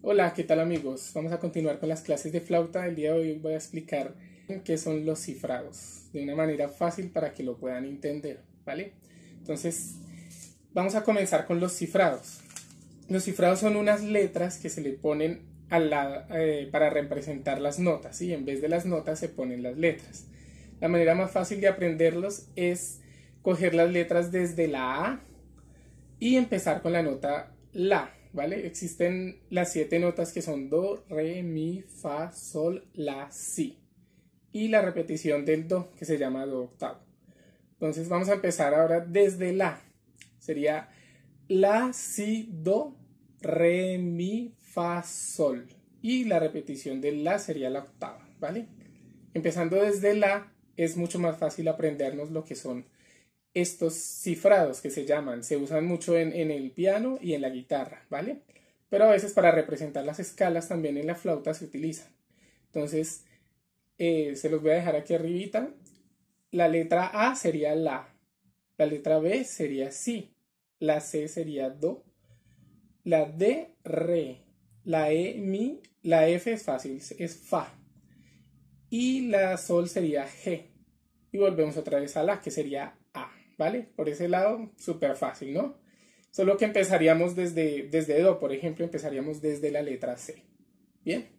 Hola, ¿qué tal amigos? Vamos a continuar con las clases de flauta. El día de hoy voy a explicar qué son los cifrados de una manera fácil para que lo puedan entender, ¿vale? Entonces, vamos a comenzar con los cifrados. Los cifrados son unas letras que se le ponen a la, eh, para representar las notas, y En vez de las notas se ponen las letras. La manera más fácil de aprenderlos es coger las letras desde la A y empezar con la nota La. ¿vale? Existen las siete notas que son do, re, mi, fa, sol, la, si. Y la repetición del do, que se llama do octavo. Entonces vamos a empezar ahora desde la. Sería la, si, do, re, mi, fa, sol. Y la repetición de la sería la octava, ¿vale? Empezando desde la, es mucho más fácil aprendernos lo que son estos cifrados que se llaman, se usan mucho en, el piano y en la guitarra, ¿vale? Pero a veces para representar las escalas también en la flauta se utilizan. Entonces, eh, se los voy a dejar aquí arribita. La letra A sería La, la letra B sería Si, la C sería Do, la D, Re, la E, Mi, la F es fácil, es Fa. Y la Sol sería G. Y volvemos otra vez a La, que sería ¿vale? Por ese lado, súper fácil, ¿no? Solo que empezaríamos desde, desde Do, e, por ejemplo, empezaríamos desde la letra C. Bien.